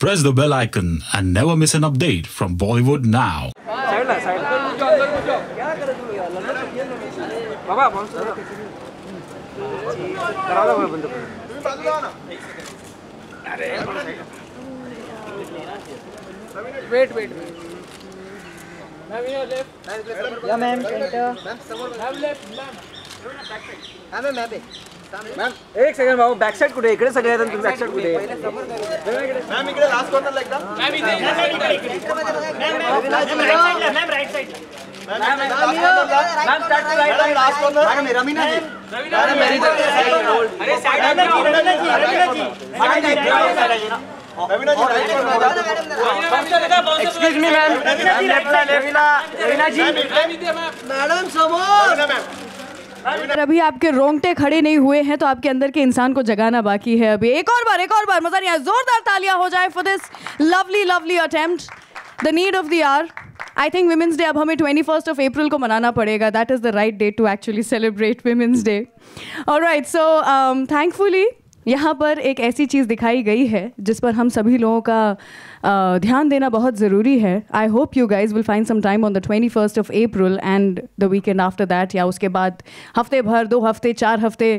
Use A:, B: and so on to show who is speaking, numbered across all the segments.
A: Press the bell icon and never miss an update from Bollywood Now. Wait, wait, wait.
B: Ma'am, here left. Yeah, ma'am, center. Ma'am, left, ma'am. Ma'am एक second भाऊ back side कुठे इकडे सगळे आहेत तुम्ही back side कुठे ma'am इकडे last कॉर्नरला एकदा ma'am
C: ma'am right ma'am ma'am start right
B: last corner Ramina ji
A: अरे
C: मेरी होल्ड अरे साइड में Ramina ji Ramina ji Ramina ji right corner
B: excuse
D: me ma'am Ramina ji Ramina
A: ji
B: madam समोर
D: अगर अभी आपके रोंगटे खड़े नहीं हुए हैं तो आपके अंदर के इंसान को जगाना बाकी है अभी एक और बार एक और बार मजा नहीं आया जोरदार तालियां हो जाए for this lovely lovely attempt the need of the hour I think women's day अब हमें ट्वेंटी फर्स्ट ऑफ अप्रैल को मनाना पड़ेगा that is the right day to actually celebrate women's day और राइट सो थैंकफुली यहाँ पर एक ऐसी चीज़ दिखाई गई है जिस पर हम सभी लोगों का Uh, ध्यान देना बहुत ज़रूरी है I hope you guys will find some time on the twenty first of April and the weekend after that या उसके बाद हफ्ते भर दो हफ्ते चार हफ्ते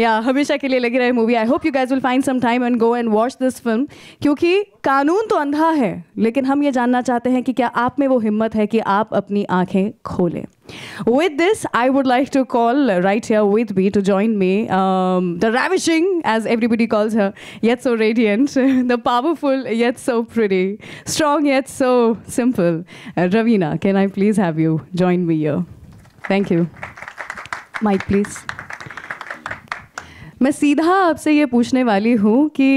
D: या हमेशा के लिए लगी रहे movie I hope you guys will find some time and go and watch this film क्योंकि कानून तो अंधा है लेकिन हम ये जानना चाहते हैं कि क्या आप में वो हिम्मत है कि आप अपनी आँखें खोलें With this, I would like to call right here with me to join me, um, the ravishing, as everybody calls her, yet so radiant, the powerful, yet so pretty, strong, yet so simple. Uh, Ravina, can I please have you join me here? Thank you. Mike, please. मैं सीधा आपसे ये पूछने वाली हूँ कि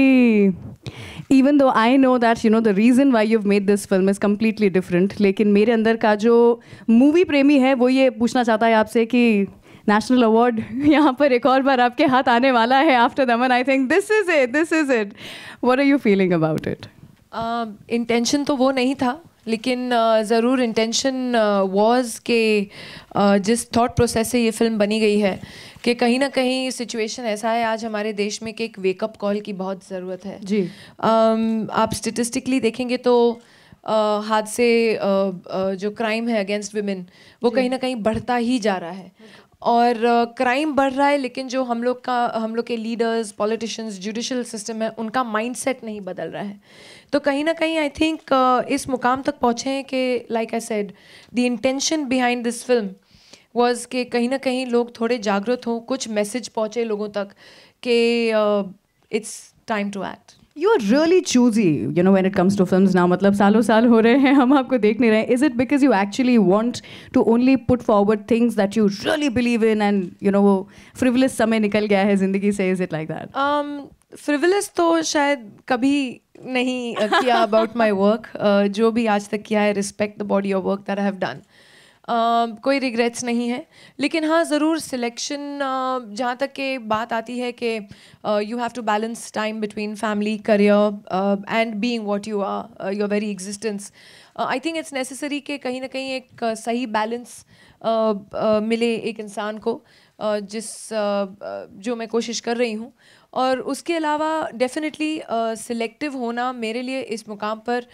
D: even though I know that you know the reason why you made this film is completely different लेकिन मेरे अंदर का जो मूवी प्रेमी है वो ये पूछना चाहता है आपसे कि नेशनल अवार्ड यहाँ पर एक और बार आपके हाथ आने वाला है आफ्टर दमन I think this is it this is it what are you feeling about it
C: intention तो वो नहीं था लेकिन ज़रूर इंटेंशन वॉज के uh, जिस थॉट प्रोसेस से ये फिल्म बनी गई है कि कहीं ना कहीं सिचुएशन ऐसा है आज हमारे देश में कि एक वेकअप कॉल की बहुत ज़रूरत है जी um, आप स्टेटिस्टिकली देखेंगे तो uh, से uh, uh, जो क्राइम है अगेंस्ट वुमेन वो कहीं ना कहीं बढ़ता ही जा रहा है और क्राइम uh, बढ़ रहा है लेकिन जो हम लोग का हम लोग के लीडर्स पॉलिटिशियंस जुडिशल सिस्टम है उनका माइंडसेट नहीं बदल रहा है तो कहीं ना कहीं आई थिंक uh, इस मुकाम तक पहुँचे हैं कि like I said the intention behind this film was के कहीं ना कहीं लोग थोड़े जागरूक हों कुछ मैसेज पहुँचे लोगों तक कि it's time to act
D: you are really choosy you know when it comes to film ना मतलब सालों साल हो रहे हैं हम आपको देख नहीं रहे हैं is it because you actually want to only put forward things that you really believe in and you know वो फ्रिवलिस समय निकल गया है जिंदगी से is it like
C: that frivolous तो शायद कभी नहीं uh, किया अबाउट माई वर्क जो भी आज तक किया है respect the body of work that I have done कोई रिग्रेट्स नहीं है लेकिन हाँ ज़रूर सिलेक्शन जहाँ तक के बात आती है कि you have to balance time between family career and being what you are your very existence I think it's necessary कि कहीं ना कहीं एक सही बैलेंस uh, मिले एक इंसान को जिस जो मैं कोशिश कर रही हूँ और उसके अलावा डेफिनेटली सिलेक्टिव होना मेरे लिए इस मुकाम पर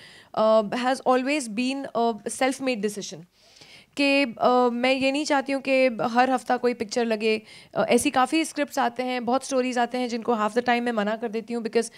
C: has always been self made decision कि मैं ये नहीं चाहती हूँ कि हर हफ्ता कोई पिक्चर लगे ऐसी काफ़ी स्क्रिप्ट्स आते हैं बहुत स्टोरीज आते हैं जिनको हाफ द टाइम मैं मना कर देती हूँ बिकॉज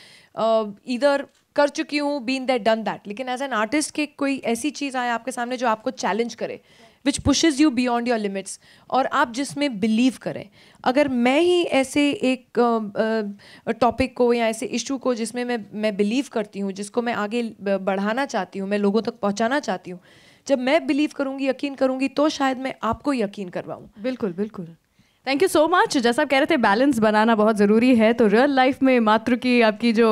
C: इधर कर चुकी हूँ बीन दैट डन दैट लेकिन एज एन आर्टिस्ट के कोई ऐसी चीज़ आए आपके सामने जो आपको चैलेंज करे which pushes you beyond your limits और आप जिसमें बिलीव करें अगर मैं ही ऐसे एक टॉपिक को या ऐसे इशू को जिसमें मैं मैं बिलीव करती हूँ जिसको मैं आगे बढ़ाना चाहती हूँ मैं लोगों तक पहुँचाना चाहती हूँ जब मैं बिलीव करूंगी यकीन करूंगी तो शायद मैं आपको यकीन करवाऊँ बिल्कुल बिल्कुल
D: थैंक यू सो मच जैसा आप कह रहे थे बैलेंस बनाना बहुत ज़रूरी है तो रियल लाइफ में मात्र की आपकी जो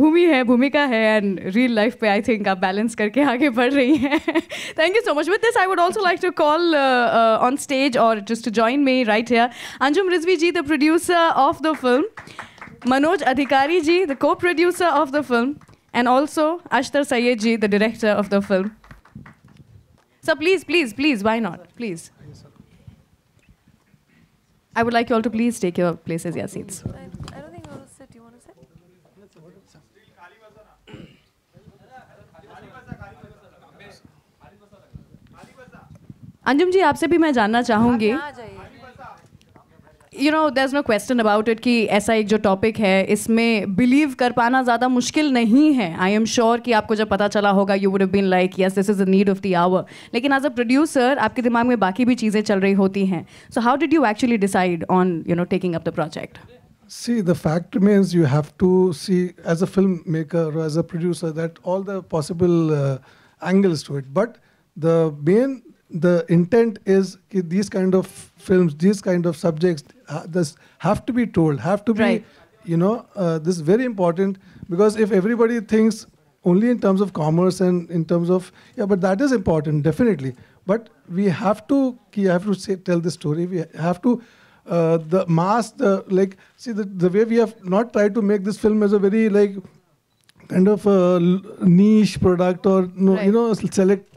D: भूमि है भूमिका है एंड रियल लाइफ पे आई थिंक आप बैलेंस करके आगे बढ़ रही हैं thank you so much with this I would also like to call on stage और just to join me right here Anjum Rizvi ji the producer of the film Manoj Adhikari ji the co producer of the film and also Ashtar Sayyed ji the director of the film So please, please, please, why not? Please. I would like you all to please take your places, your seats. I,
C: I don't think I will sit. You want to sit?
D: Anjum ji आपसे भी मैं जानना चाहूंगी you know there no question about it कि ऐसा एक जो topic है इसमें बिलीव कर पाना ज़्यादा मुश्किल नहीं है आई एम श्योर कि आपको जब पता चला होगा you would been like yes this is a need of the hour लेकिन एज अ प्रोड्यूसर आपके दिमाग में बाकी भी चीज़ें चल रही होती हैं so how did you actually decide on you know taking up the project
B: See, the fact remains you have to see as a filmmaker or as a producer that all the possible uh, angles to it. But the main the intent is these kind of films, these kind of subjects, uh, this have to be told, have to be, right. you know, uh, this is very important because if everybody thinks only in terms of commerce and in terms of yeah, but that is important definitely. But we have to, I have to say, tell the story. We have to. Uh, the mass, the like, see the, the way we have not tried to make this film as a very like kind of a niche product or no, right. you know select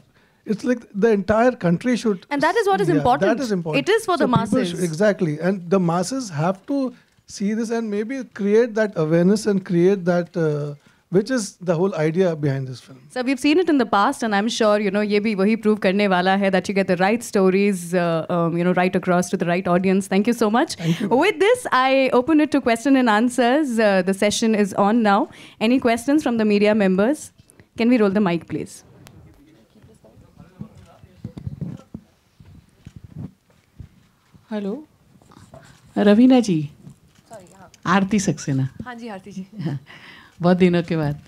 B: it's like the entire country should. And that is what is yeah, important. That is important. It is for so the masses. Should, exactly. And the masses have to see this and maybe create that awareness and create that. Uh, which is the whole idea behind this film.
D: So we've seen it in the past, and I'm sure you know ये भी वही prove करने वाला है that you get the right stories, uh, um, you know, right across to the right audience. Thank you so much. You. With this, I open it to question and answers. Uh, the session is on now. Any questions from the media members? Can we roll the mic, please?
A: Hello Raveena ji sorry हाँ। आरती सक्सेना हाँ जी आरती जी बहुत दिनों के बाद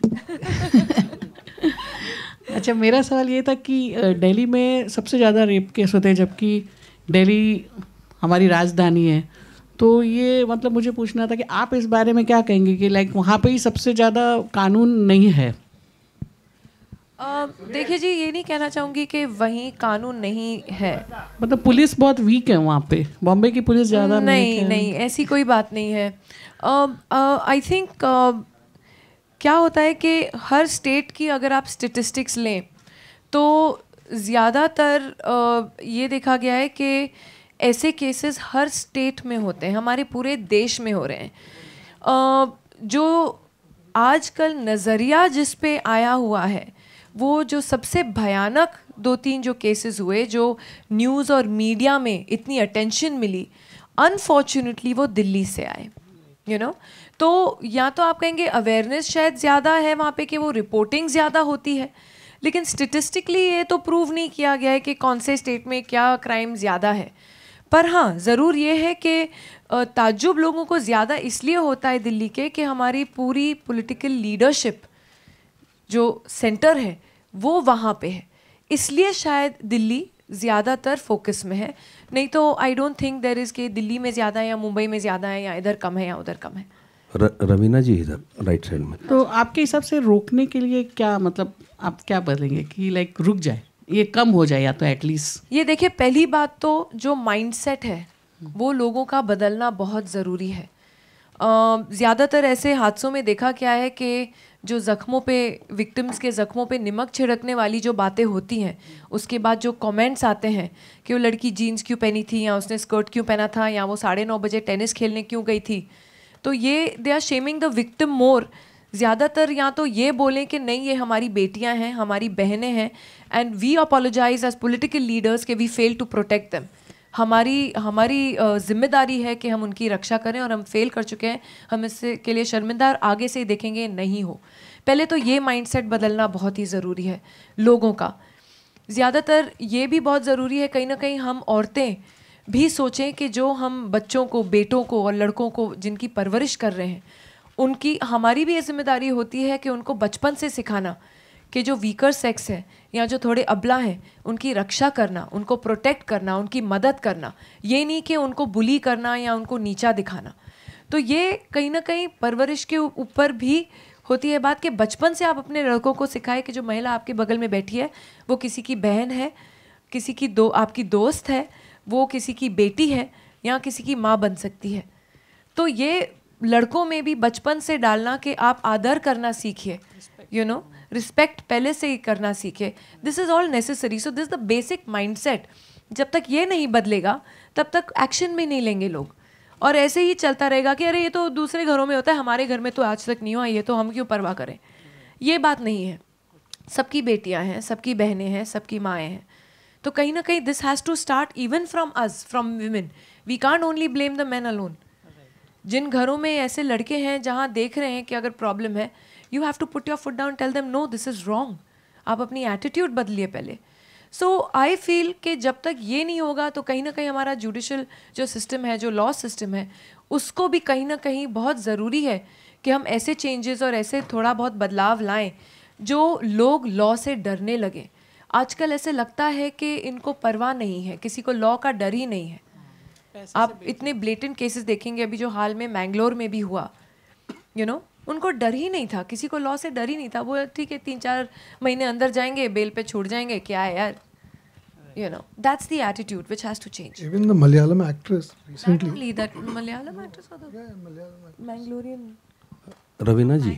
A: अच्छा मेरा सवाल ये था कि दिल्ली में सबसे ज़्यादा रेप केस होते हैं जबकि दिल्ली हमारी राजधानी है तो ये मतलब मुझे पूछना था कि आप इस बारे में क्या कहेंगे कि लाइक वहाँ पे ही सबसे ज़्यादा कानून नहीं है
C: देखिए जी ये नहीं कहना चाहूँगी कि वहीं कानून नहीं है
A: मतलब पुलिस बहुत वीक है वहाँ पे बॉम्बे
C: की पुलिस ज़्यादा नहीं नहीं ऐसी कोई बात नहीं है आई थिंक uh, uh, क्या होता है कि हर स्टेट की अगर आप स्टेटिस्टिक्स लें तो ज़्यादातर ये देखा गया है कि ऐसे केसेस हर स्टेट में होते हैं हमारे पूरे देश में हो रहे हैं जो आजकल नज़रिया जिस पे आया हुआ है वो जो सबसे भयानक दो तीन जो केसेस हुए जो न्यूज़ और मीडिया में इतनी अटेंशन मिली अनफॉर्चुनेटली वो दिल्ली से आए यू you नो know? तो या तो आप कहेंगे अवेयरनेस शायद ज़्यादा है वहाँ पे कि वो रिपोर्टिंग ज़्यादा होती है लेकिन स्टेटिस्टिकली ये तो प्रूव नहीं किया गया है कि कौन से स्टेट में क्या क्राइम ज़्यादा है पर हाँ ज़रूर ये है कि ताज्जुब लोगों को ज़्यादा इसलिए होता है दिल्ली के कि हमारी पूरी पॉलिटिकल लीडरशिप जो सेंटर है वो वहाँ पे है इसलिए शायद दिल्ली ज़्यादातर फोकस में है नहीं तो I don't think there is के दिल्ली में ज़्यादा है या मुंबई में ज़्यादा है या इधर कम है या उधर कम है
B: रवीना जी इधर राइट साइड में
A: तो आपके हिसाब से रोकने के लिए क्या मतलब आप क्या बोलेंगे कि लाइक रुक जाए ये कम हो जाए या तो एटलीस्ट
C: ये देखिए पहली बात तो जो माइंडसेट है वो लोगों का बदलना बहुत ज़रूरी है ज़्यादातर ऐसे हादसों में देखा क्या है कि जो ज़ख्मों पे विक्टिम्स के ज़ख्मों पे नमक छिड़कने वाली जो बातें होती हैं उसके बाद जो कमेंट्स आते हैं कि वो लड़की जीन्स क्यों पहनी थी या उसने स्कर्ट क्यों पहना था या वो साढ़े नौ बजे टेनिस खेलने क्यों गई थी तो ये they are shaming the victim more ज़्यादातर या तो ये बोलें कि नहीं ये हमारी बेटियाँ हैं हमारी बहनें हैं and we apologize as political leaders के we fail to protect them हमारी हमारी जिम्मेदारी है कि हम उनकी रक्षा करें और हम फेल कर चुके हैं हम इससे के लिए शर्मिंदा और आगे से ही देखेंगे नहीं हो पहले तो ये माइंडसेट बदलना बहुत ही ज़रूरी है लोगों का ज़्यादातर ये भी बहुत ज़रूरी है कहीं ना कहीं हम औरतें भी सोचें कि जो हम बच्चों को बेटों को और लड़कों को जिनकी परवरिश कर रहे हैं उनकी हमारी भी ये जिम्मेदारी होती है कि उनको बचपन से सिखाना कि जो वीकर सेक्स है या जो थोड़े अबला हैं उनकी रक्षा करना उनको प्रोटेक्ट करना उनकी मदद करना ये नहीं कि उनको बुली करना या उनको नीचा दिखाना तो ये कहीं ना कहीं परवरिश के ऊपर भी होती है बात कि बचपन से आप अपने लड़कों को सिखाएं कि जो महिला आपके बगल में बैठी है वो किसी की बहन है किसी की दो आपकी दोस्त है वो किसी की बेटी है या किसी की माँ बन सकती है तो ये लड़कों में भी बचपन से डालना कि आप आदर करना सीखिए यू नो रिस्पेक्ट पहले से ही करना सीखे this is all necessary so this the basic mindset जब तक ये नहीं बदलेगा तब तक एक्शन भी नहीं लेंगे लोग और ऐसे ही चलता रहेगा कि अरे ये तो दूसरे घरों में होता है हमारे घर में तो आज तक नहीं हुआ ये तो हम क्यों परवाह करें ये बात नहीं है सबकी बेटियां हैं सबकी बहनें हैं सबकी माएँ हैं तो कहीं ना कहीं this has to start even from us from women we can't only blame the man alone जिन घरों में ऐसे लड़के हैं जहाँ देख रहे हैं कि अगर प्रॉब्लम है you have to put your foot down tell them no this is wrong आप अपनी एटीट्यूड बदलिए पहले सो आई फील कि जब तक ये नहीं होगा तो कहीं ना कहीं हमारा जुडिशल जो सिस्टम है जो लॉ सिस्टम है उसको भी कहीं ना कहीं बहुत ज़रूरी है कि हम ऐसे चेंजेस और ऐसे थोड़ा बहुत बदलाव लाएं जो लोग लॉ से डरने लगे आजकल ऐसे लगता है कि इनको परवाह नहीं है किसी को लॉ का डर ही नहीं है आप इतने ब्लेटेंट केसेस देखेंगे अभी जो हाल में मैंगलोर में भी हुआ यू you नो know, उनको डर ही नहीं था किसी को लॉ से डर ही नहीं था वो ठीक है तीन चार महीने अंदर जाएंगे बेल पे छोड़ जाएंगे क्या है यार you know that's the attitude which has to change even
B: the Malayalam actress
C: recently that, only, that malayalam actress or the Mangalorean Raveena ji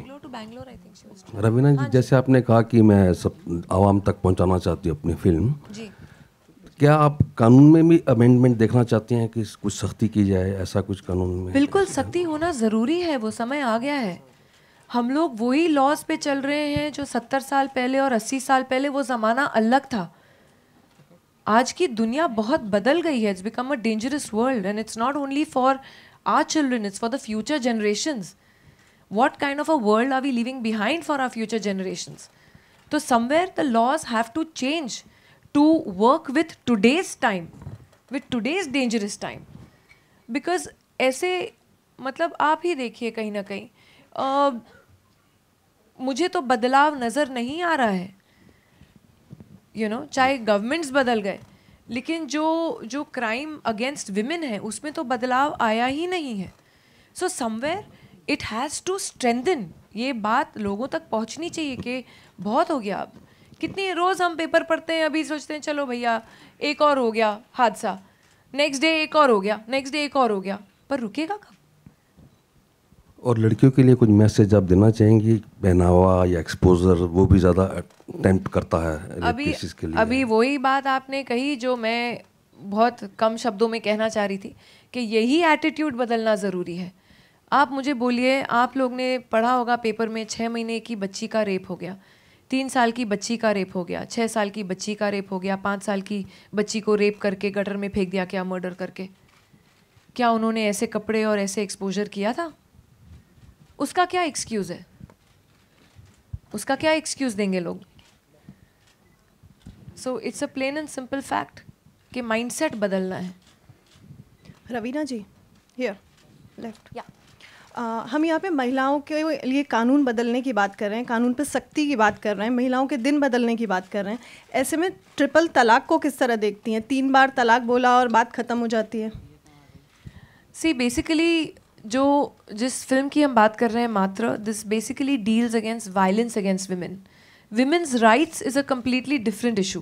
C: Raveena ji
B: जैसे आपने कहा कि मैं सब आवाम तक पहुंचाना चाहती हूं अपनी फिल्म क्या आप कानून में भी अमेंडमेंट देखना चाहते हैं कि कुछ सख्ती की जाए ऐसा कुछ कानून में
C: बिल्कुल सख्ती होना ज़रूरी है वो समय आ गया है हम लोग वही लॉज पे चल रहे हैं जो सत्तर साल पहले और अस्सी साल पहले वो ज़माना अलग था आज की दुनिया बहुत बदल गई है it's become a dangerous world and it's not only for our children it's for the future generation what kind of a world are we living behind for our future generation तो somewhere the laws have to change to work with today's time with today's dangerous time because ऐसे मतलब आप ही देखिए कहीं ना कहीं मुझे तो बदलाव नज़र नहीं आ रहा है यू you नो know, चाहे गवर्नमेंट्स बदल गए लेकिन जो जो क्राइम अगेंस्ट विमेन है उसमें तो बदलाव आया ही नहीं है so somewhere it has to strengthen ये बात लोगों तक पहुंचनी चाहिए कि बहुत हो गया अब कितनी रोज़ हम पेपर पढ़ते हैं अभी सोचते हैं चलो भैया एक और हो गया हादसा नेक्स्ट डे एक और हो गया नेक्स्ट डे एक और हो गया पर रुकेगा कब
B: और लड़कियों के लिए कुछ मैसेज आप देना चाहेंगी पहनावा या एक्सपोजर वो भी ज़्यादा अटैम्प्ट करता है अभी के लिए अभी
C: वही बात आपने कही जो मैं बहुत कम शब्दों में कहना चाह रही थी कि यही एटीट्यूड बदलना ज़रूरी है आप मुझे बोलिए आप लोग ने पढ़ा होगा पेपर में छः महीने की बच्ची का रेप हो गया तीन साल की बच्ची का रेप हो गया छः साल की बच्ची का रेप हो गया पाँच साल की बच्ची को रेप करके गटर में फेंक दिया क्या मर्डर करके क्या उन्होंने ऐसे कपड़े और ऐसे एक्सपोजर किया था उसका क्या एक्सक्यूज़ है उसका क्या एक्सक्यूज़ देंगे लोग so it's a plain and simple fact कि माइंडसेट बदलना है रवीना जी हियर लेफ्ट या
D: हम यहाँ पे महिलाओं के लिए कानून बदलने की बात कर रहे हैं कानून पे सख्ती की बात कर रहे हैं महिलाओं के दिन बदलने की बात कर रहे हैं ऐसे में
C: ट्रिपल तलाक को किस तरह देखती हैं तीन बार तलाक बोला और बात ख़त्म हो जाती है सी बेसिकली जो जिस फिल्म की हम बात कर रहे हैं मात्र this basically deals against violence against women women's rights is a completely different issue.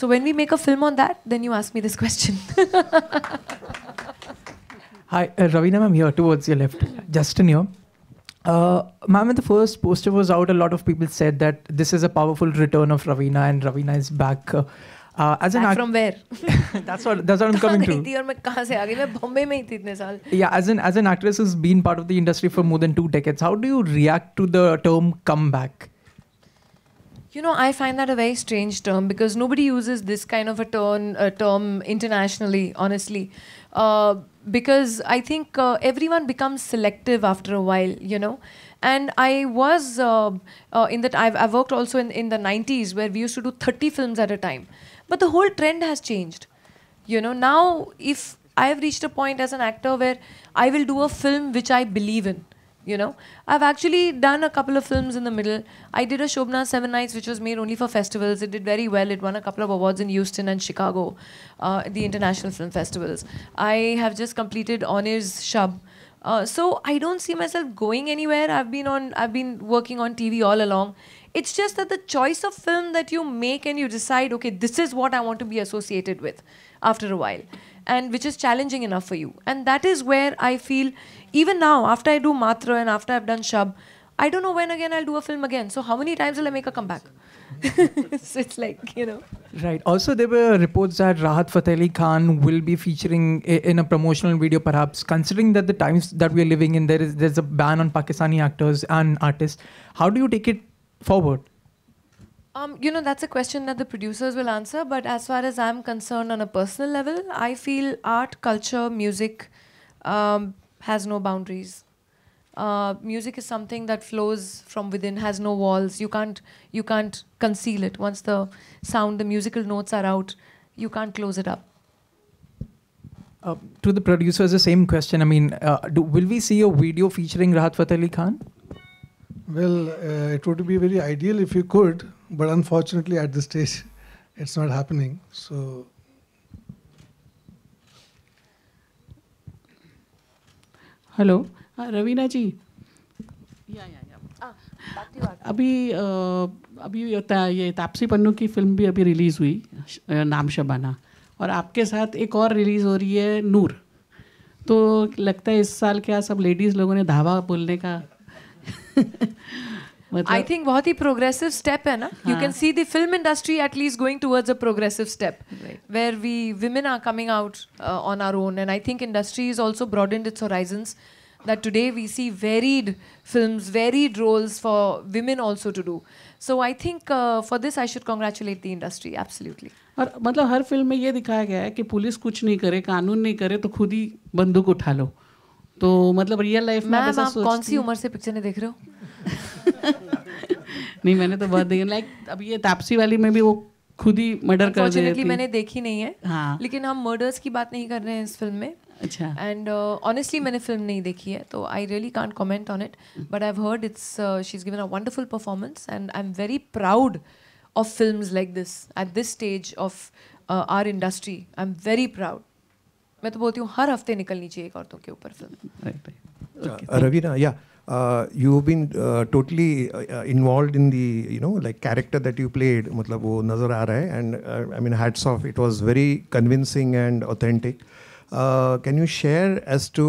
C: So when we make a film on that, then you ask me this question.
A: Hi, uh, Ravina, I'm here towards your left, Justin here. Uh, ma'am, when the first poster was out, a lot of people said that this is a powerful return of Ravina and Ravina is back. Uh, uh, as Back an from where? that's what that's what I'm coming to. थी
C: और मैं कहाँ मैं में ही थी इतने साल.
A: Yeah, as an as an actress who's been part of the industry for more than two decades, how do you react to the term comeback?
C: You know, I find that a very strange term because nobody uses this kind of a term, a term internationally, honestly. Uh, because I think uh, everyone becomes selective after a while, you know. And I was uh, uh in that, I've, I've worked also in, in the 90s where we used to do 30 films at a time. But the whole trend has changed. You know, now if I have reached a point as an actor where I will do a film which I believe in. You know, I've actually done a couple of films in the middle. I did a Shobna Seven Nights, which was made only for festivals. It did very well. It won a couple of awards in Houston and Chicago, uh, the international film festivals. I have just completed Honors Shab. Uh, so I don't see myself going anywhere. I've been on. I've been working on TV all along. It's just that the choice of film that you make and you decide, okay, this is what I want to be associated with after a while, and which is challenging enough for you. And that is where I feel, even now, after I do Matra and after I've done Shab, I don't know when again I'll do a film again. So how many times will I make a comeback? so it's like, you know.
A: Right. Also, there were reports that Rahat Fateh Ali Khan will be featuring in a promotional video, perhaps. Considering that the times that we are living in, there is there's a ban on Pakistani actors and artists. How do you take it forward?
C: Um, you know, that's a question that the producers will answer. But as far as I'm concerned, on a personal level, I feel art, culture, music um, has no boundaries. Uh, music is something that flows from within, has no walls. You can't you can't conceal it. Once the sound, the musical notes are out, you can't close it up.
A: Uh, to the producers, the same question. I mean, uh, do, will we see a video featuring Rahat Fateh Ali Khan?
B: Well, uh, it would be very ideal if you could, but unfortunately, at this stage, it's not happening. So. Hello
A: Raveena ji या अभी आ, अभी ये तापसी पन्नू की film भी अभी release हुई नाम शबाना और आपके साथ एक और रिलीज़ हो रही है नूर तो लगता है इस साल क्या सब लेडीज़ लोगों ने धावा बोलने का मतलब आई
C: थिंक बहुत ही प्रोग्रेसिव स्टेप है ना you can see the film industry at least going towards a progressive step where we women are coming out on our own and I think industry is also broadened its horizons that today we see varied films, varied roles for women also to do so I think for this I should should the industry industry
A: और मतलब हर film में ये दिखाया गया है कि police कुछ नहीं करे कानून नहीं करे तो खुद ही बंदूक उठा लो तो मतलब रियल लाइफ में आप कौन सी उम्र
C: से पिक्चर देख रहे हो
A: नहीं मैंने तो बहुत देखी लाइक अब ये तापसी वाली में भी वो खुद ही मर्डर कर रही थी मैंने
C: देखी नहीं है हाँ. लेकिन हम मर्डर्स की बात नहीं कर रहे हैं इस फिल्म में अच्छा एंड ऑनेस्टली uh, मैंने फिल्म नहीं देखी है तो I really can't comment on it but I heard it's she is given a wonderful performance and I am very proud of film like this at this stage of our industry I am very proud मैं तो बोलती हूँ हर हफ्ते निकलनी चाहिए एक औरतों के ऊपर फिल्म
B: अच्छा, रवीना या you been totally involved in the you know like character that you played मतलब वो नज़र आ रहा है and I mean hats off it was very convincing and authentic can you share as to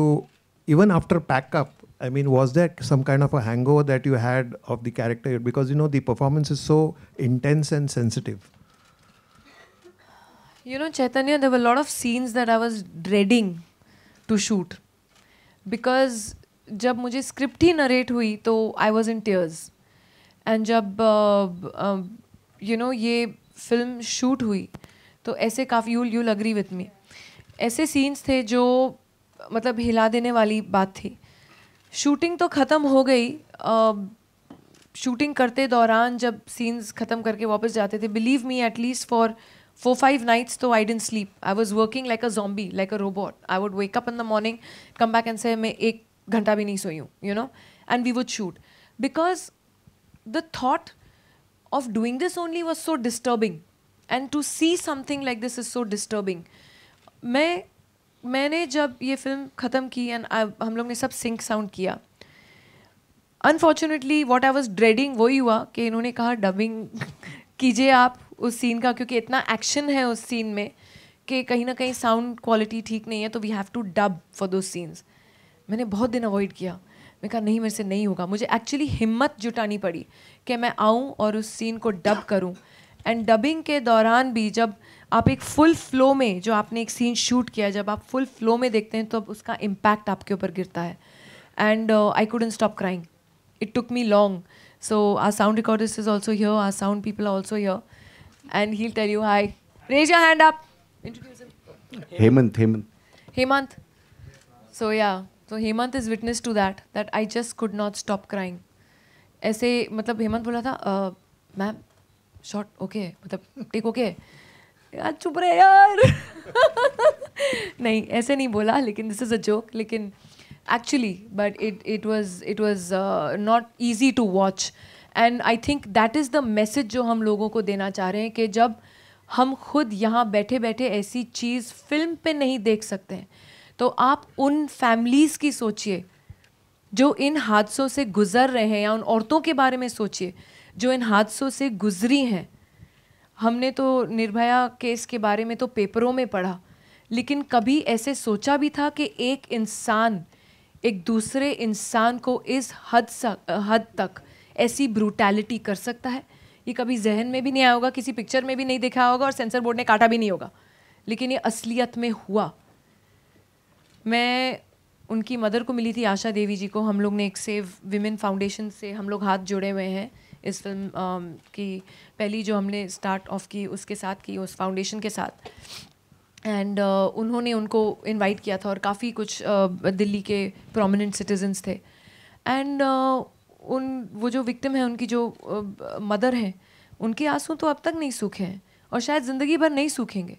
B: even after pack up I mean, was there some of of a hangover that you had of the character? Because you know the performance is so intense and sensitive.
C: You know Chaitanya there were lot of scenes that I was dreading to shoot because जब मुझे script ही narrate हुई तो I was in tears and जब you uh, know uh, ये film shoot हुई तो ऐसे काफ़ी you'll you'll agree with me ऐसे सीन्स थे जो मतलब हिला देने वाली बात थी शूटिंग तो ख़त्म हो गई शूटिंग uh, करते दौरान जब सीन्स ख़त्म करके वापस जाते थे believe me at least for four five nights तो I didn't sleep I was working like a zombie like a robot I would wake up in the morning come back and say main ek घंटा भी नहीं सोई हूँ you know and we would shoot because the thought of doing this only was so disturbing and to see something like this is so disturbing मैं मैंने जब ये film ख़त्म की एंड हम लोग ने सब सिंक साउंड किया unfortunately what I was dreading वो ही हुआ कि इन्होंने कहा डबिंग कीजिए आप उस सीन का क्योंकि इतना एक्शन है उस सीन में कि कहीं ना कहीं साउंड क्वालिटी ठीक नहीं है तो we have to dub for दो सीन्स मैंने बहुत दिन अवॉइड किया मैंने कहा नहीं मेरे से नहीं होगा मुझे एक्चुअली हिम्मत जुटानी पड़ी कि मैं आऊँ और उस सीन को डब करूँ एंड डबिंग के दौरान भी जब आप एक फुल फ्लो में जो आपने एक सीन शूट किया जब आप फुल फ्लो में देखते हैं तो उसका इम्पैक्ट आपके ऊपर गिरता है and I couldn't stop crying it took me long So our sound recordist is also here. Our sound people are also here. And he'll tell you hi. Raise your hand up. Introduce him.
B: Hemant. Hemant.
C: Hemant. So yeah. So Hemant is witness to that. That I just could not stop crying. ऐसे मतलब हेमंत बोला था ma'am shot okay मतलब take okay यार चुप रहे यार नहीं ऐसे नहीं बोला लेकिन दिस इज़ अ जोक लेकिन actually but it, it was it was uh, not easy to watch and I think that is the message जो हम लोगों को देना चाह रहे हैं कि जब हम खुद यहाँ बैठे बैठे ऐसी चीज़ फिल्म पे नहीं देख सकते हैं तो आप उन फैमिलीज़ की सोचिए जो इन हादसों से गुज़र रहे हैं या उन औरतों के बारे में सोचिए जो इन हादसों से गुज़री हैं हमने तो निर्भया केस के बारे में तो पेपरों में पढ़ा लेकिन कभी ऐसे सोचा भी था कि एक इंसान एक दूसरे इंसान को इस हद हद तक ऐसी ब्रूटैलिटी कर सकता है ये कभी जहन में भी नहीं आया होगा किसी पिक्चर में भी नहीं देखा होगा और सेंसर बोर्ड ने काटा भी नहीं होगा लेकिन ये असलियत में हुआ मैं उनकी मदर को मिली थी आशा देवी जी को हम लोग ने एक सेव विमेन फाउंडेशन से हम लोग हाथ जुड़े हुए हैं इस फिल्म की पहली जो हमने स्टार्ट ऑफ की उसके साथ की उस फाउंडेशन के साथ एंड uh, उन्होंने उनको इनवाइट किया था और काफ़ी कुछ uh, दिल्ली के प्रोमिनेंट सिटीजन्स थे एंड uh, उन वो जो विक्टिम है उनकी जो मदर uh, हैं उनके आंसू तो अब तक नहीं सूखे हैं और शायद ज़िंदगी भर नहीं सूखेंगे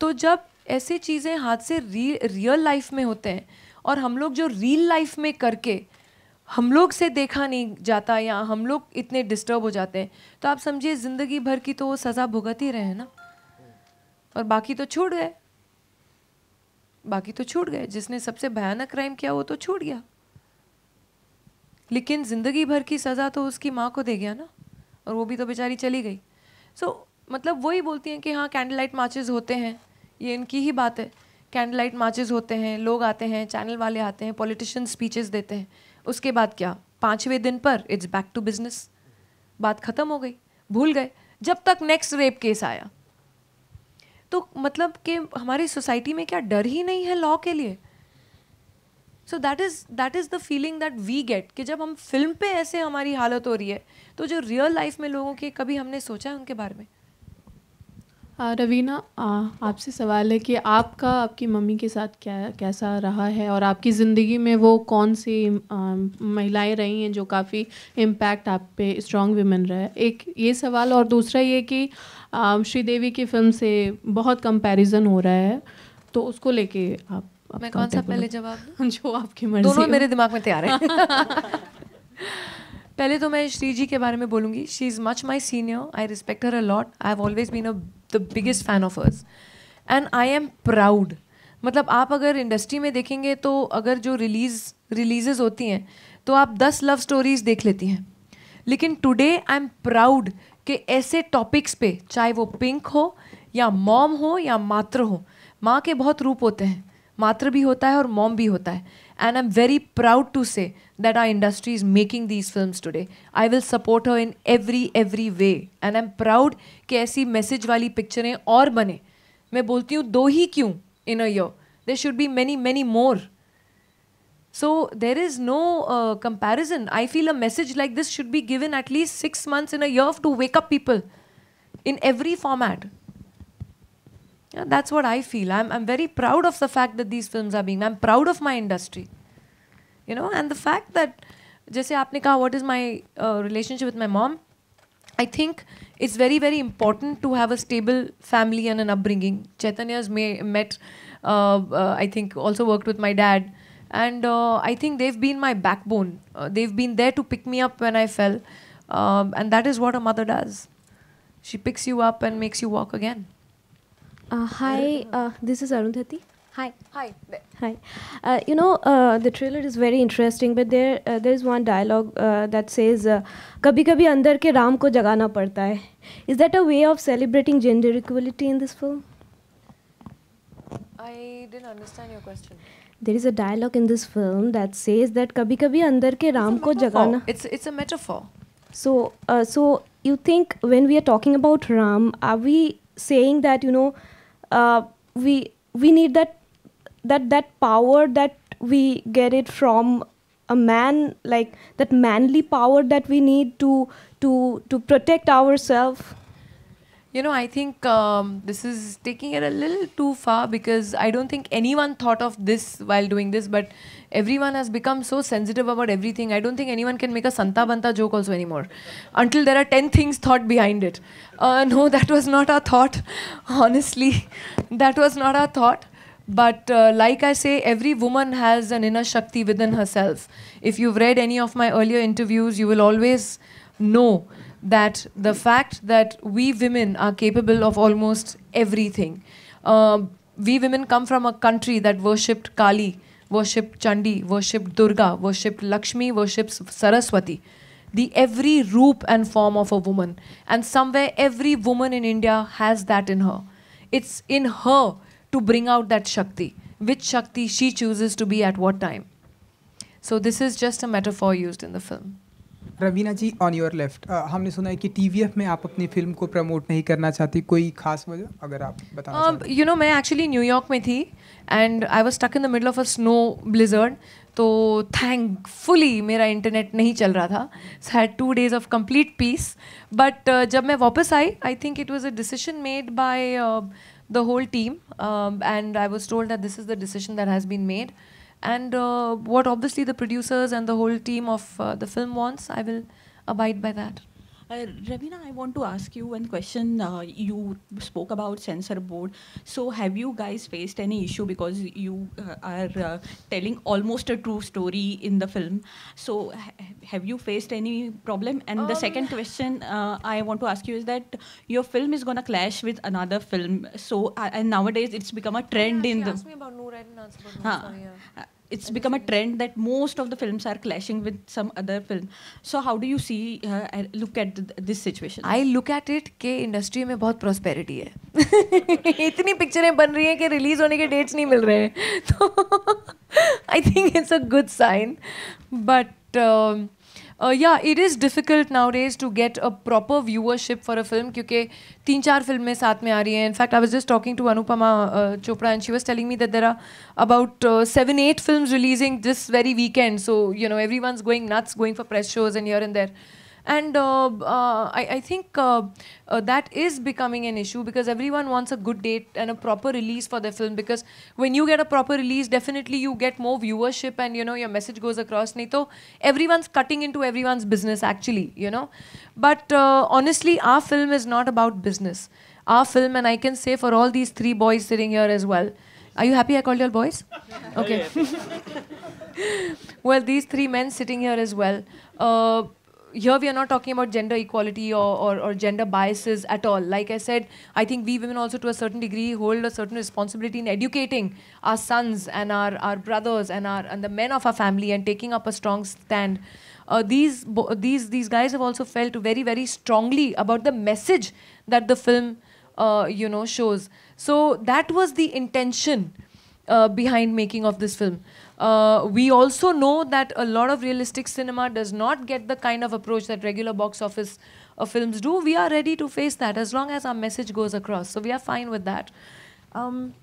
C: तो जब ऐसी चीज़ें हाथ से री रियल लाइफ में होते हैं और हम लोग जो रियल लाइफ में करके हम लोग से देखा नहीं जाता या हम लोग इतने डिस्टर्ब हो जाते हैं तो आप समझिए ज़िंदगी भर की तो वो सज़ा भुगत ही रहे हैं ना और बाकी तो छूट गए बाकी तो छूट गए जिसने सबसे भयानक क्राइम किया वो तो छूट गया लेकिन ज़िंदगी भर की सज़ा तो उसकी माँ को दे गया ना और वो भी तो बेचारी चली गई सो so, मतलब वही बोलती हैं कि हाँ कैंडल लाइट मार्चेज़ होते हैं ये इनकी ही बात है कैंडल लाइट मार्चेज़ होते हैं लोग आते हैं चैनल वाले आते हैं पॉलिटिशियन स्पीचेस देते हैं उसके बाद क्या पाँचवें दिन पर इट्स बैक टू बिजनेस बात ख़त्म हो गई भूल गए जब तक नेक्स्ट रेप केस आया तो मतलब कि हमारी सोसाइटी में क्या डर ही नहीं है लॉ के लिए so that is that is the feeling that we get कि जब हम फिल्म पे ऐसे हमारी हालत हो रही है तो जो रियल लाइफ में लोगों के कभी हमने सोचा है उनके बारे में
A: रवीना आपसे सवाल है कि आपका आपकी मम्मी के साथ क्या कैसा रहा है और आपकी ज़िंदगी में वो कौन सी महिलाएं रही हैं जो काफ़ी इम्पैक्ट आप पे स्ट्रॉन्ग वीमेन रहे एक ये सवाल और दूसरा ये कि श्रीदेवी um, की फिल्म से बहुत कंपैरिजन हो रहा है तो उसको लेके आप, आप मैं कौन
D: सा पहले जवाब जो आपकी मर्जी दोनों मेरे दिमाग में तैयार है
C: पहले तो मैं श्री जी के बारे में बोलूँगी she is much my senior I respect her a lot I have always been the biggest fan of hers and I am proud मतलब आप अगर इंडस्ट्री में देखेंगे तो अगर जो रिलीज़ रिलीजेज होती हैं तो आप दस लव स्टोरीज़ देख लेती हैं लेकिन टुडे आई एम प्राउड कि ऐसे टॉपिक्स पे चाहे वो पिंक हो या मॉम हो या मात्र हो माँ के बहुत रूप होते हैं मात्र भी होता है और मॉम भी होता है and I am very proud to say that our industry is making these film today I will support her in every every way and I am proud कि ऐसी मैसेज वाली पिक्चरें और बने मैं बोलती हूँ दो ही क्यों in a there should be many many more So there is no uh, comparison. I feel a message like this should be given at least six months in a year to wake up people in every format. Yeah, that's what I feel. I'm, I'm very proud of the fact that these films are being. I'm proud of my industry. You know, and the fact that, just say, aapne what is my uh, relationship with my mom? I think it's very, very important to have a stable family and an upbringing. Chaitanya's may, met, uh, uh, I think, also worked with my dad and uh, I think they've been my backbone. Uh, they've been there to pick me up when I fell, um, and that is what a mother does. She picks you up and makes you walk again. Uh, hi,
D: uh, this is Arundhati. Hi. Hi. Hi. Uh, you know uh, the trailer is very interesting, but there there is one dialogue that says, "Kabhi kabhi andar ke Ram ko jagana padta hai." Is that a way of celebrating gender equality in this film?
C: I didn't understand your question
D: there is a dialogue in this film that says that kabhi kabhi andar ke ram ko jagana
C: it's a metaphor
D: so uh, so you think when we are talking about ram are we saying that you know uh, we we need that that that power that we get it from a man like that manly power that we need to to to protect ourselves
C: you know, I think um, this is taking it a little too far because I don't think anyone thought of this while doing this, but everyone has become so sensitive about everything. I don't think anyone can make a Santa Banta joke also anymore until there are 10 things thought behind it. Uh, no, that was not our thought. Honestly, that was not our thought. But uh, like I say, every woman has an inner Shakti within herself. If you've read any of my earlier interviews, you will always know that the fact that we women are capable of almost everything. Uh, we women come from a country that worshipped Kali, worshipped Chandi, worshipped Durga, worshipped Lakshmi, worships Saraswati. The every roop and form of a woman. And somewhere every woman in India has that in her. It's in her to bring out that Shakti, which Shakti she chooses to be at what time. So this is just a metaphor used in the film.
A: Raveena ji on your left हमने सुना है कि TVF में आप अपनी film को promote नहीं करना चाहती कोई खास वजह अगर आप बता यू
C: नो मैं एक्चुअली न्यूयॉर्क में थी and I was stuck in the middle of a snow blizzard तो थैंकफुली मेरा इंटरनेट नहीं चल रहा था had two days of complete peace but जब मैं वापस आई I think it was a decision made by the whole team and I was told that this is the decision that has been made and uh, what obviously the producers and the whole team of uh, the film wants, I will abide by that.
D: Uh, Ravina, I want to ask you one question. Uh, you spoke about censor board. So have you guys faced any issue because you uh, are uh, telling almost a true story in the film? So ha have you faced any problem? And um, the second question uh, I want to ask you is that your film is going to clash with another film. So and nowadays it's become a trend yeah, in the. Asked
C: me about Noor. I didn't answer about Noor. Sorry,
D: yeah. it's become a trend that most of the films are clashing with some other film so how do
C: you see uh, look at th- this situation i look at it के industry में बहुत prosperity है इतनी पिक्चरें बन रही हैं कि रिलीज होने के डेट्स नहीं मिल रहे हैं तो think it's a good sign. But but Uh, yeah, it is difficult nowadays to get a proper viewership for a film because three-four films are coming In fact, I was just talking to Anupama uh, Chopra and she was telling me that there are about uh, seven, eight films releasing this very weekend. So, you know, everyone's going nuts, going for press shows and here and there. And uh, uh, I, I, think uh, that is becoming an issue because everyone wants a good date and a proper release for their film because when you get a proper release, definitely you get more viewership and you know your message goes across. Nato, everyone's cutting into everyone's business actually, you know. But honestly, our film is not about business our film and I can say for all these three boys sitting here as well. Are you happy I called you all boys? Oh, okay. well, these three men sitting here as well. Uh, here we are not talking about gender equality or, or, or, gender biases at all. Like I said, I think we women also to a certain degree hold a certain responsibility in educating our sons and our, our brothers and our and the men of our family and taking up a strong stand. Uh, these these these guys have also felt very very strongly about the message that the film uh, you know shows. So that was the intention uh, behind making of this film. Uh, we also know that a lot of realistic cinema does not get the kind of approach that regular box office uh, films do. We are ready to face that as long as our message goes across. So we are fine with that. Um,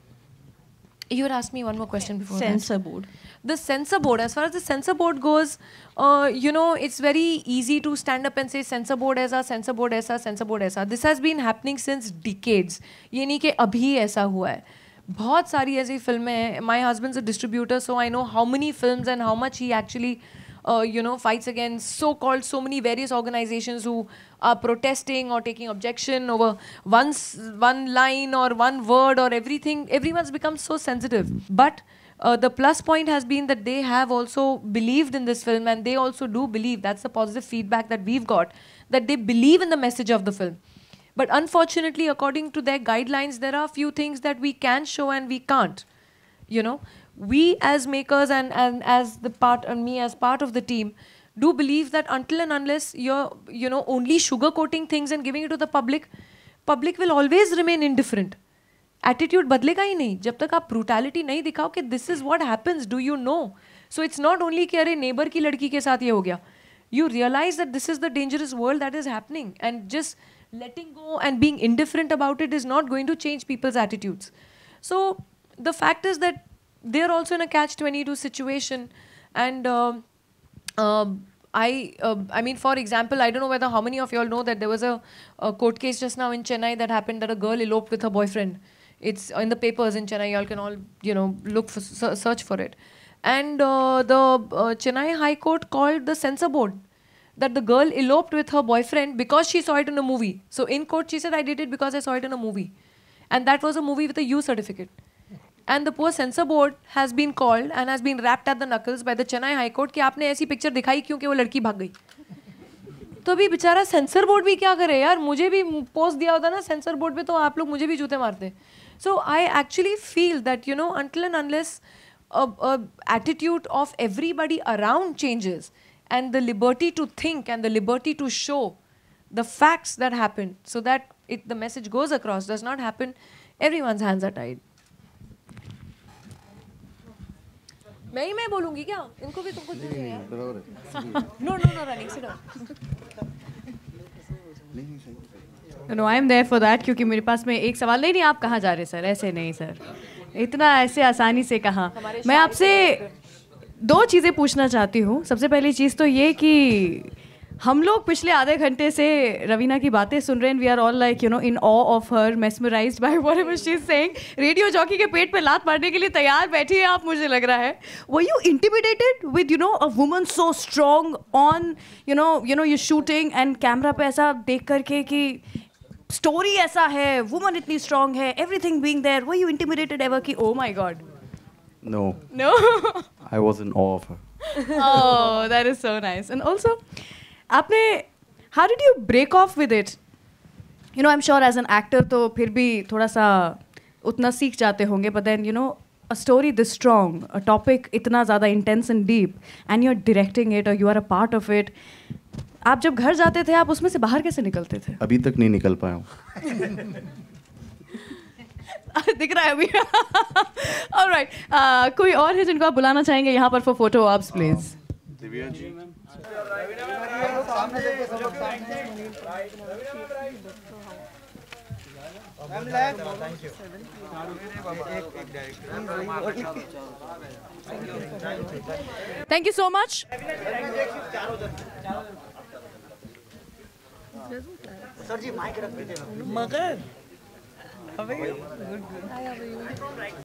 C: you had asked me one more question before censor board the censor board as far as the censor board goes uh, you know it's very easy to stand up and say censor board aisa censor board aisa censor board aisa this has been happening since decades ye nahi abhi aisa hua hai बहुत सारी ऐसी फिल्में हैं my husband's a distributor so I know how many film and how much he actually you know fights again so called so many various organisation who are protesting और taking objection over one one line और one word और everything every man's become so sensitive but the plus point has been that they have also believed in this film and they also do believe that's a positive feedback that we've got that they believe in the message of the film But unfortunately, according to their guidelines, there are few things that we can show and we can't. You know, we as makers and, and as the part and me as part of the team do believe that until and unless you're, you know, only sugarcoating things and giving it to the public, public will always remain indifferent. Attitude badlega hi nahi. जब तक आप brutality नहीं दिखाओ कि this is what happens do you know so it's not only कि अरे neighbour की लड़की के साथ ये हो गया you realise that this is the dangerous world that is happening and letting go and being indifferent about it is not going to change people's attitudes. So the fact is that they're also in a catch-22 situation. And uh, uh, I, uh, I mean, for example, I don't know whether how many of you all know that there was a, a court case just now in Chennai that happened that a girl eloped with her boyfriend. It's in the papers in Chennai. Y'all can all, you know, look for search for it. And uh, the uh, Chennai High Court called the censor board that the girl eloped with her boyfriend because she saw it in a movie. So in court, she said, I did it because I saw it in a movie. And that was a movie with a U certificate. And the poor censor board has been called and has been wrapped at the knuckles by the Chennai High Court That you have picture दिखाई क्योंकि वो लड़की भाग गई तो अभी बेचारा sensor board भी क्या करे यार मुझे भी पोस्ट दिया होता ना सेंसर बोर्ड पे तो आप लोग मुझे भी जूते मारते so I actually feel that you know and unless attitude of everybody around changes and the liberty to think and the liberty to show the facts that happen so that it, the message goes across does not happen everyone's hands are tied मैं ही मैं बोलूंगी क्या इनको भी तुमको no no no running sit
D: no I am there for that क्योंकि मेरे पास में एक सवाल नहीं नहीं आप कहाँ जा रहे सर ऐसे नहीं सर इतना ऐसे आसानी से कहाँ मैं आपसे दो चीज़ें पूछना चाहती हूँ सबसे पहली चीज़ तो ये कि हम लोग पिछले आधे घंटे से रवीना की बातें सुन रहे हैं we are all like you know in awe of her mesmerise by whatever she radio jockey के पेट पे लात मारने के लिए तैयार बैठी है आप मुझे लग रहा है वो you intimidated with you know a woman so strong on you know you know you shooting and camera पे ऐसा देख करके कि स्टोरी ऐसा है वुमन इतनी स्ट्रांग है एवरीथिंग बींग देयर वो यू इंटिमिडेटेड एवर कि oh my god No. No?
A: I was in awe of her.
D: oh, that is so nice. And also, आपने how did you break off with it? You know, I'm sure as an actor तो फिर भी थोड़ा सा उतना सीख जाते होंगे but then you know a story this strong, a topic itna ज़्यादा intense and deep and you're directing it or you are a part of it आप जब घर जाते थे आप उसमें से बाहर कैसे निकलते
A: थे अभी तक नहीं निकल पाया
D: हूँ दिख रहा है अभी और राइट uh, कोई और है जिनको आप बुलाना चाहेंगे यहाँ पर for photo ops please Divya ji thank you so much
A: sir ji mic रख
C: दीजिए मगर How are you? Good, good. Hi, how are you?